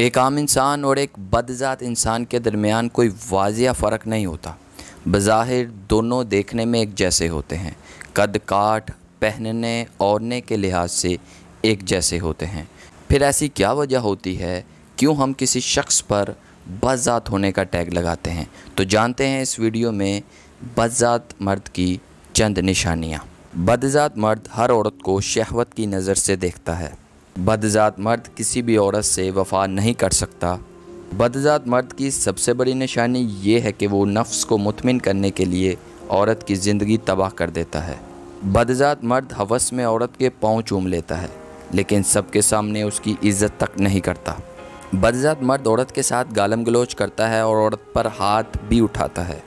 एक आम इंसान और एक बदजात इंसान के दरमियान कोई वाजिया फ़र्क नहीं होता बज़ाहिर दोनों देखने में एक जैसे होते हैं कद काट पहनने ओढ़ने के लिहाज से एक जैसे होते हैं फिर ऐसी क्या वजह होती है क्यों हम किसी शख्स पर बदजात होने का टैग लगाते हैं तो जानते हैं इस वीडियो में बदजात मर्द की चंद निशानियाँ बदजात मर्द हर औरत को शहवत की नज़र से देखता है बदजात मर्द किसी भी औरत से वफा नहीं कर सकता बदजात मर्द की सबसे बड़ी निशानी ये है कि वो नफ्स को मुतमिन करने के लिए औरत की ज़िंदगी तबाह कर देता है बदजात मर्द हवस में औरत के पाँव चूम लेता है लेकिन सबके सामने उसकी इज्जत तक नहीं करता बदजात मर्द औरत के साथ गालम गलोच करता है और औरत पर हाथ भी उठाता है